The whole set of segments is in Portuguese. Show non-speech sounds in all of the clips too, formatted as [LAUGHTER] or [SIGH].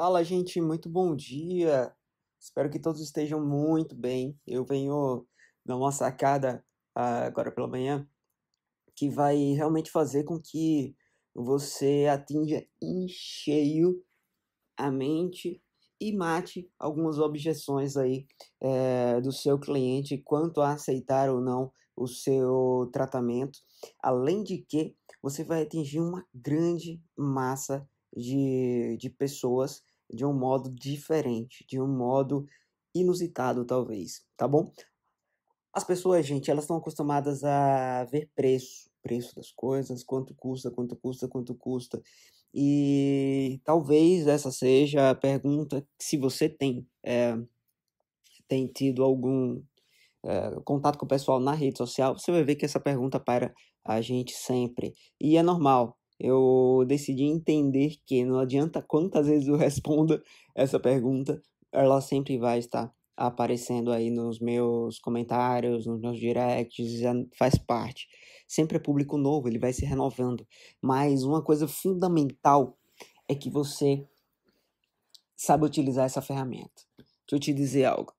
Fala, gente, muito bom dia. Espero que todos estejam muito bem. Eu venho dar uma sacada uh, agora pela manhã que vai realmente fazer com que você atinja em cheio a mente e mate algumas objeções aí é, do seu cliente quanto a aceitar ou não o seu tratamento. Além de que você vai atingir uma grande massa de, de pessoas de um modo diferente, de um modo inusitado, talvez, tá bom? As pessoas, gente, elas estão acostumadas a ver preço, preço das coisas, quanto custa, quanto custa, quanto custa. E talvez essa seja a pergunta se você tem, é, tem tido algum é, contato com o pessoal na rede social, você vai ver que essa pergunta para a gente sempre. E é normal, eu decidi entender que não adianta quantas vezes eu [LAUGHS] responda essa pergunta, ela sempre vai estar aparecendo aí nos meus comentários, nos meus directs, já faz parte. Sempre é público novo, ele vai se renovando. Mas uma coisa fundamental é que você sabe utilizar essa ferramenta. Deixa eu te dizer algo.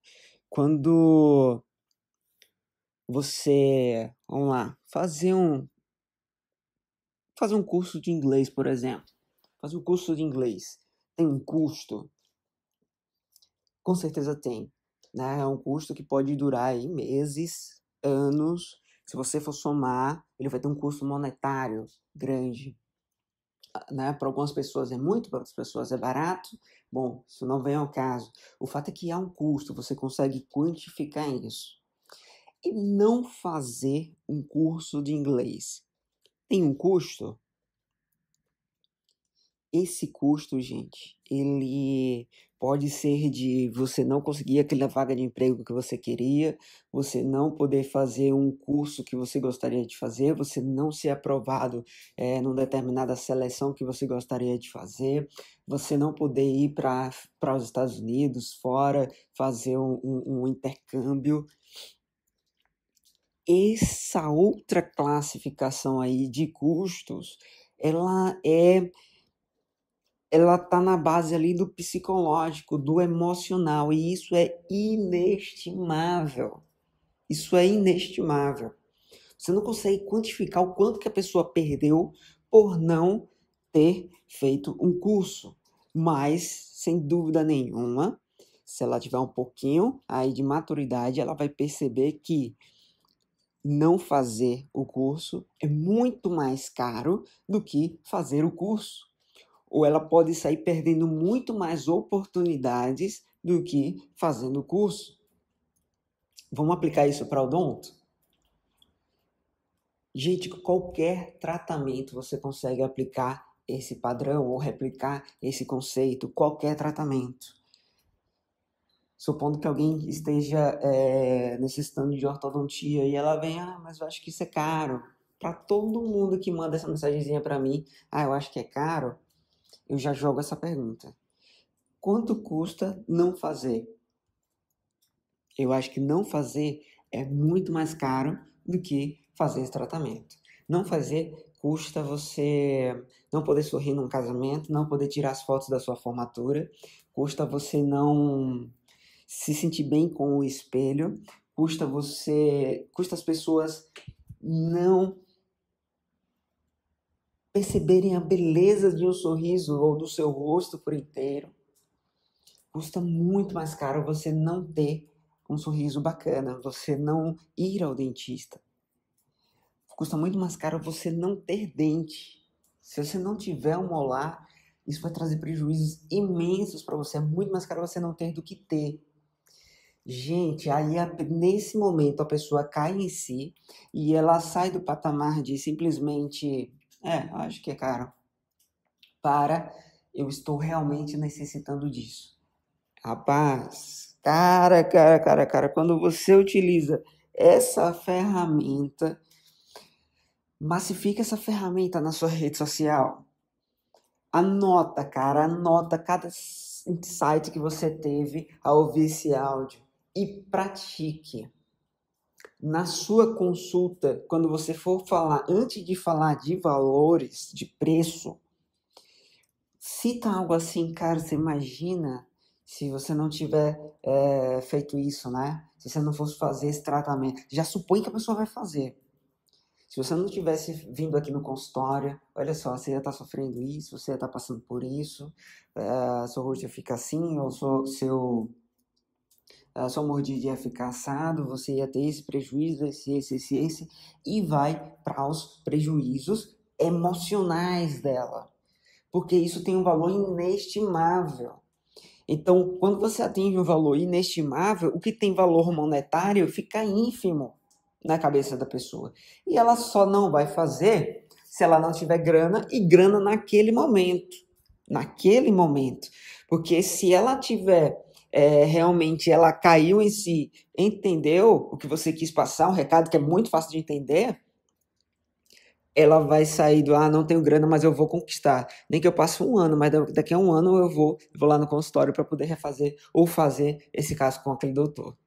Quando você, vamos lá, fazer um, Fazer um curso de inglês, por exemplo. Fazer um curso de inglês tem um custo? Com certeza tem. Né? É um custo que pode durar aí meses, anos. Se você for somar, ele vai ter um custo monetário grande. Ah, né? Para algumas pessoas é muito, para outras pessoas é barato. Bom, isso não vem ao caso. O fato é que há um custo, você consegue quantificar isso. E não fazer um curso de inglês tem um custo. Esse custo, gente, ele pode ser de você não conseguir aquela vaga de emprego que você queria, você não poder fazer um curso que você gostaria de fazer, você não ser aprovado é, numa determinada seleção que você gostaria de fazer, você não poder ir para os Estados Unidos, fora, fazer um, um, um intercâmbio essa outra classificação aí de custos, ela é ela tá na base ali do psicológico, do emocional, e isso é inestimável. Isso é inestimável. Você não consegue quantificar o quanto que a pessoa perdeu por não ter feito um curso. Mas, sem dúvida nenhuma, se ela tiver um pouquinho aí de maturidade, ela vai perceber que não fazer o curso é muito mais caro do que fazer o curso. Ou ela pode sair perdendo muito mais oportunidades do que fazendo o curso. Vamos aplicar isso para o odonto? Gente, qualquer tratamento você consegue aplicar esse padrão ou replicar esse conceito, qualquer tratamento supondo que alguém esteja é, necessitando de ortodontia e ela vem, ah, mas eu acho que isso é caro. Para todo mundo que manda essa mensagenzinha para mim, ah, eu acho que é caro, eu já jogo essa pergunta. Quanto custa não fazer? Eu acho que não fazer é muito mais caro do que fazer esse tratamento. Não fazer custa você não poder sorrir num casamento, não poder tirar as fotos da sua formatura, custa você não se sentir bem com o espelho, custa você, custa as pessoas não perceberem a beleza de um sorriso ou do seu rosto por inteiro. Custa muito mais caro você não ter um sorriso bacana, você não ir ao dentista. Custa muito mais caro você não ter dente. Se você não tiver um molar, isso vai trazer prejuízos imensos para você. É muito mais caro você não ter do que ter. Gente, aí nesse momento a pessoa cai em si e ela sai do patamar de simplesmente, é, acho que é caro, para eu estou realmente necessitando disso. Rapaz, cara, cara, cara, cara, quando você utiliza essa ferramenta, massifica essa ferramenta na sua rede social. Anota, cara, anota cada insight que você teve ao ouvir esse áudio e pratique. Na sua consulta, quando você for falar, antes de falar de valores, de preço, cita algo assim, cara, você imagina se você não tiver é, feito isso, né? Se você não fosse fazer esse tratamento. Já supõe que a pessoa vai fazer. Se você não tivesse vindo aqui no consultório, olha só, você ia estar tá sofrendo isso, você ia estar tá passando por isso, é, sua rotina fica assim, ou seu a ah, sua mordida ia ficar assado, você ia ter esse prejuízo, esse, esse, esse, esse e vai para os prejuízos emocionais dela, porque isso tem um valor inestimável. Então, quando você atinge um valor inestimável, o que tem valor monetário fica ínfimo na cabeça da pessoa. E ela só não vai fazer se ela não tiver grana e grana naquele momento. Naquele momento. Porque se ela tiver é, realmente ela caiu em si, entendeu o que você quis passar, um recado que é muito fácil de entender, ela vai sair do, ah, não tenho grana, mas eu vou conquistar. Nem que eu passe um ano, mas daqui a um ano eu vou, vou lá no consultório para poder refazer ou fazer esse caso com aquele doutor.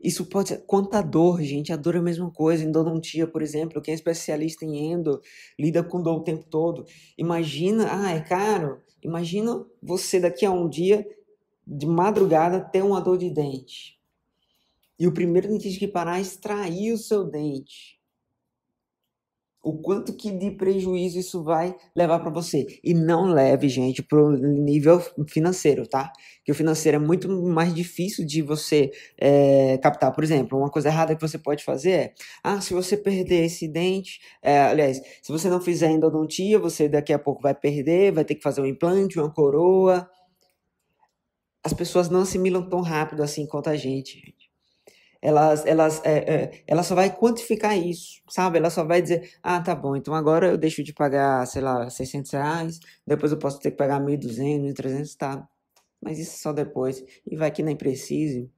Isso pode ser quanta dor, gente. A dor é a mesma coisa. Endodontia, por exemplo, quem é especialista em endo lida com dor o tempo todo. Imagina, ah, é caro. Imagina você daqui a um dia de madrugada ter uma dor de dente. E o primeiro dentista que parar é extrair o seu dente. O quanto que de prejuízo isso vai levar para você. E não leve, gente, pro nível financeiro, tá? Que o financeiro é muito mais difícil de você é, captar. Por exemplo, uma coisa errada que você pode fazer é: ah, se você perder esse dente, é, aliás, se você não fizer endodontia, você daqui a pouco vai perder, vai ter que fazer um implante, uma coroa as pessoas não assimilam tão rápido assim quanto a gente. Elas, elas, é, é, ela só vai quantificar isso, sabe? Ela só vai dizer, ah, tá bom, então agora eu deixo de pagar, sei lá, 600 reais, depois eu posso ter que pagar 1.200, 1.300, tá? Mas isso só depois, e vai que nem precise.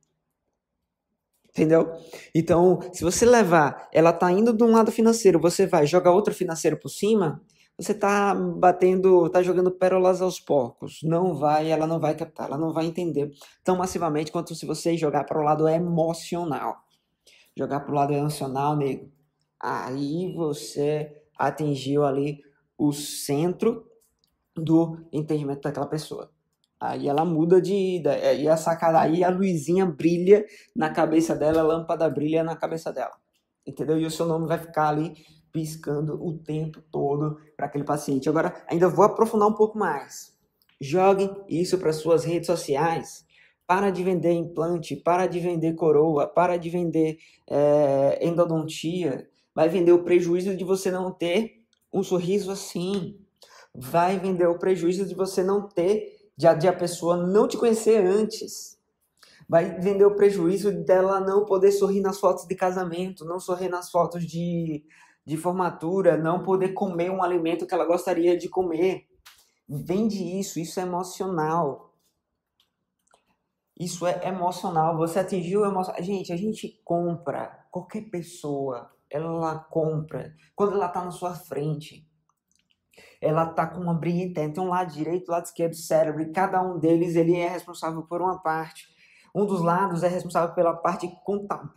Entendeu? Então, se você levar, ela tá indo de um lado financeiro, você vai jogar outro financeiro por cima, você está batendo, está jogando pérolas aos porcos. Não vai, ela não vai captar, ela não vai entender tão massivamente quanto se você jogar para o lado emocional. Jogar para o lado emocional, nego. Aí você atingiu ali o centro do entendimento daquela pessoa. Aí ela muda de ida, é, a sacada, aí a luzinha brilha na cabeça dela, a lâmpada brilha na cabeça dela. Entendeu? E o seu nome vai ficar ali piscando o tempo todo para aquele paciente. Agora, ainda vou aprofundar um pouco mais. Jogue isso para suas redes sociais. Para de vender implante, para de vender coroa, para de vender é, endodontia. Vai vender o prejuízo de você não ter um sorriso assim. Vai vender o prejuízo de você não ter, de a, de a pessoa não te conhecer antes vai vender o prejuízo dela não poder sorrir nas fotos de casamento, não sorrir nas fotos de de formatura não poder comer um alimento que ela gostaria de comer. Entende isso, isso é emocional. Isso é emocional. Você atingiu emocional. Gente, a gente compra. Qualquer pessoa, ela compra. Quando ela tá na sua frente, ela tá com uma briga interna. Tem um lado direito, lado esquerdo, cérebro. E cada um deles, ele é responsável por uma parte. Um dos lados é responsável pela parte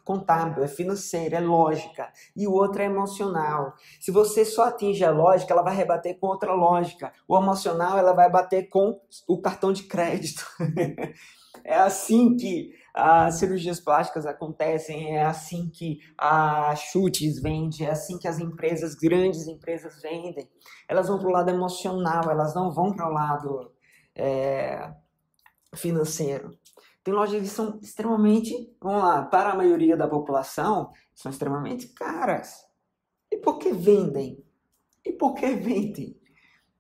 contábil, é financeira, é lógica, e o outro é emocional. Se você só atinge a lógica, ela vai rebater com outra lógica. O emocional, ela vai bater com o cartão de crédito. [LAUGHS] é assim que as cirurgias plásticas acontecem, é assim que a chutes vende, é assim que as empresas, grandes empresas vendem. Elas vão para o lado emocional, elas não vão para o lado é, financeiro. Tem lojas que são extremamente, vamos lá, para a maioria da população, são extremamente caras. E por que vendem? E por que vendem?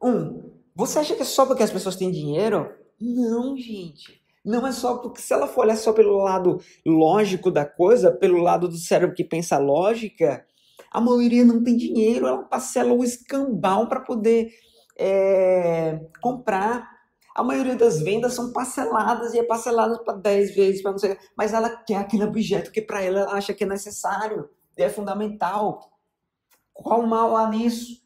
Um, você acha que é só porque as pessoas têm dinheiro? Não, gente. Não é só porque se ela for olhar só pelo lado lógico da coisa, pelo lado do cérebro que pensa lógica, a maioria não tem dinheiro, ela parcela o escambau para poder é, comprar a maioria das vendas são parceladas e é parceladas para 10 vezes, para não sei, mas ela quer aquele objeto que para ela ela acha que é necessário, é fundamental. Qual mal há nisso?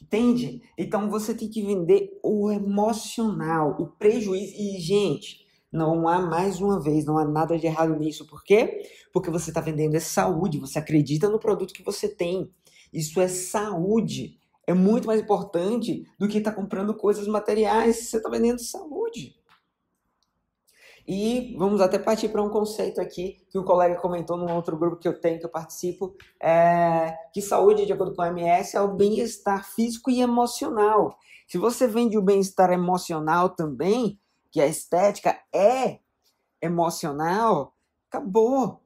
Entende? Então você tem que vender o emocional, o prejuízo. E, gente, não há mais uma vez, não há nada de errado nisso. Por quê? Porque você está vendendo é saúde, você acredita no produto que você tem. Isso é saúde é muito mais importante do que estar tá comprando coisas materiais você está vendendo saúde. E vamos até partir para um conceito aqui que um colega comentou num outro grupo que eu tenho, que eu participo, é que saúde, de acordo com a OMS, é o bem-estar físico e emocional. Se você vende o bem-estar emocional também, que é a estética é emocional, acabou.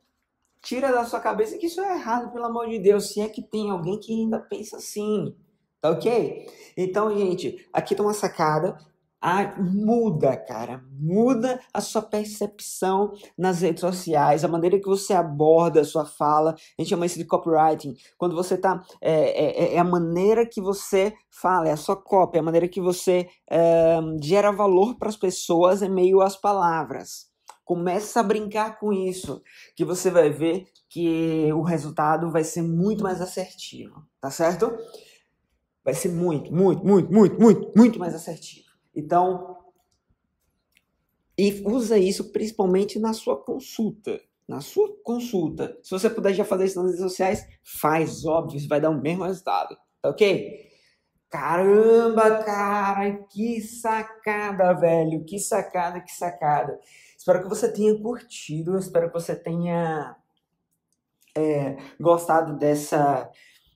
Tira da sua cabeça que isso é errado, pelo amor de Deus, se é que tem alguém que ainda pensa assim. Tá ok? Então, gente, aqui está uma sacada. Ah, muda, cara. Muda a sua percepção nas redes sociais, a maneira que você aborda a sua fala. A gente chama isso de copywriting. Quando você tá. É, é, é, é a maneira que você fala, é a sua cópia, é a maneira que você é, gera valor para as pessoas em meio às palavras. Começa a brincar com isso, que você vai ver que o resultado vai ser muito mais assertivo, tá certo? vai ser muito, muito, muito, muito, muito, muito mais assertivo. Então, e usa isso principalmente na sua consulta. Na sua consulta. Se você puder já fazer isso nas redes sociais, faz, óbvio, isso vai dar o mesmo resultado. Tá ok? Caramba, cara, que sacada, velho. Que sacada, que sacada. Espero que você tenha curtido, espero que você tenha é, gostado dessa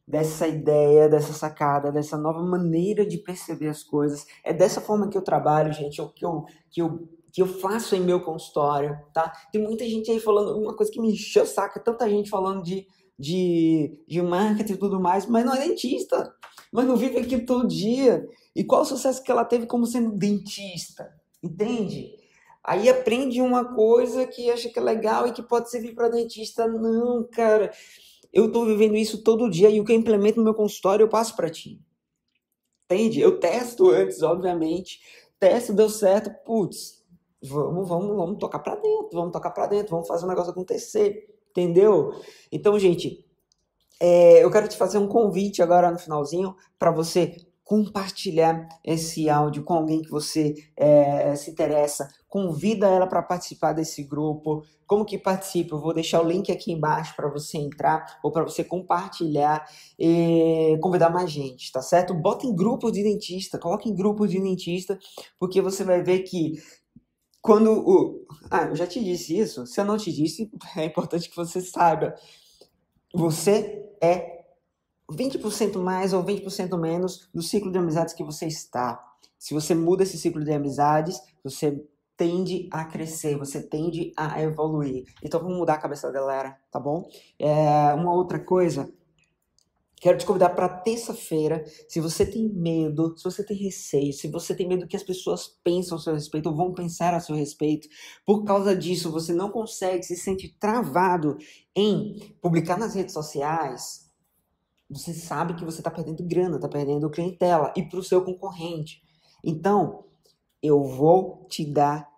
dessa ideia, dessa sacada, dessa nova maneira de perceber as coisas. É dessa forma que eu trabalho, gente, é o que eu, que eu, que eu faço em meu consultório, tá? Tem muita gente aí falando, uma coisa que me encheu o saco, é tanta gente falando de, de, de marketing e tudo mais, mas não é dentista, mas não vive aqui todo dia. E qual o sucesso que ela teve como sendo dentista, entende? Aí aprende uma coisa que acha que é legal e que pode servir para dentista. Não, cara eu estou vivendo isso todo dia e o que eu implemento no meu consultório eu passo para ti. Entende? Eu testo antes, obviamente. Testo, deu certo, putz, vamos, vamos, vamos tocar para dentro, vamos tocar para dentro, vamos fazer o um negócio acontecer, entendeu? Então, gente, é, eu quero te fazer um convite agora no finalzinho para você compartilhar esse áudio com alguém que você é, se interessa, convida ela para participar desse grupo. Como que participa? Eu vou deixar o link aqui embaixo para você entrar ou para você compartilhar e convidar mais gente, tá certo? Bota em grupos de dentista, coloca em grupos de dentista, porque você vai ver que quando o... Ah, eu já te disse isso. Se eu não te disse, é importante que você saiba. Você é 20% mais ou 20% menos do ciclo de amizades que você está. Se você muda esse ciclo de amizades, você tende a crescer, você tende a evoluir. Então vamos mudar a cabeça da galera, tá bom? É, uma outra coisa, quero te convidar para terça-feira. Se você tem medo, se você tem receio, se você tem medo que as pessoas pensam a seu respeito ou vão pensar a seu respeito, por causa disso você não consegue, se sente travado em publicar nas redes sociais, você sabe que você está perdendo grana, está perdendo clientela e para o seu concorrente. Então, eu vou te dar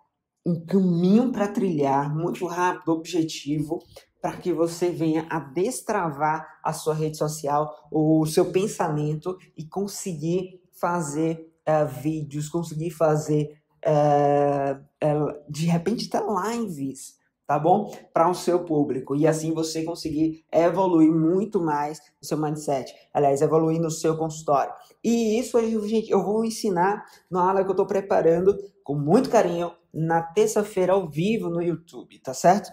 um caminho para trilhar muito rápido, objetivo, para que você venha a destravar a sua rede social, o seu pensamento e conseguir fazer uh, vídeos, conseguir fazer uh, uh, de repente até lives tá bom? Para o seu público. E assim você conseguir evoluir muito mais no seu mindset. Aliás, evoluir no seu consultório. E isso, gente, eu vou ensinar na aula que eu estou preparando com muito carinho na terça-feira ao vivo no YouTube, tá certo?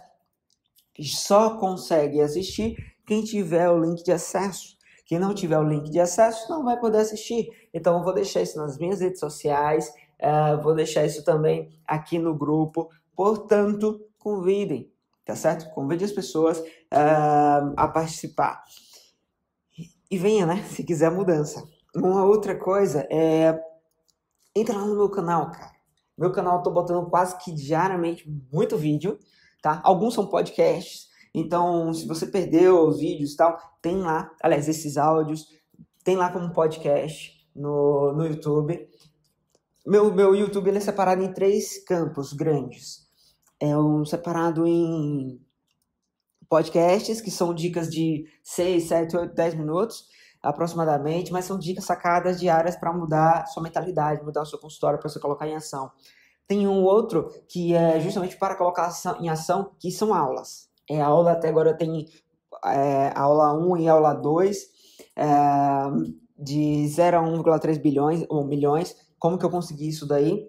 Só consegue assistir quem tiver o link de acesso. Quem não tiver o link de acesso não vai poder assistir. Então eu vou deixar isso nas minhas redes sociais, uh, vou deixar isso também aqui no grupo. Portanto, convidem, tá certo? Convide as pessoas uh, a participar. E venha, né? Se quiser mudança. Uma outra coisa é. Entra lá no meu canal, cara. Meu canal eu tô botando quase que diariamente muito vídeo, tá? Alguns são podcasts. Então, se você perdeu os vídeos e tal, tem lá, aliás, esses áudios, tem lá como podcast no, no YouTube. Meu, meu YouTube ele é separado em três campos grandes é um separado em podcasts, que são dicas de 6, 7, 8, 10 minutos aproximadamente, mas são dicas sacadas diárias para mudar sua mentalidade, mudar o seu consultório para você colocar em ação. Tem um outro que é justamente para colocar em ação, que são aulas. É aula até agora tem é, aula 1 e aula 2, é, de 0 a 1,3 bilhões ou milhões. Como que eu consegui isso daí?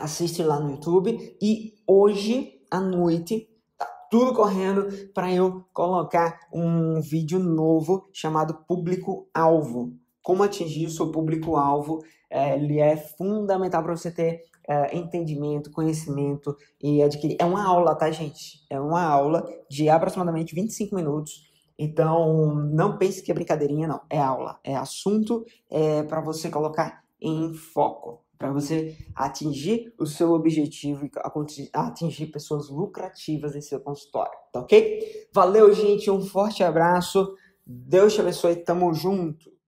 assiste lá no YouTube. E hoje à noite tá tudo correndo para eu colocar um vídeo novo chamado Público-Alvo. Como atingir o seu público-alvo? É, ele é fundamental para você ter é, entendimento, conhecimento e adquirir. É uma aula, tá, gente? É uma aula de aproximadamente 25 minutos. Então, não pense que é brincadeirinha, não. É aula, é assunto é, para você colocar em foco para você atingir o seu objetivo e atingir pessoas lucrativas em seu consultório, tá ok? Valeu, gente, um forte abraço, Deus te abençoe, tamo junto!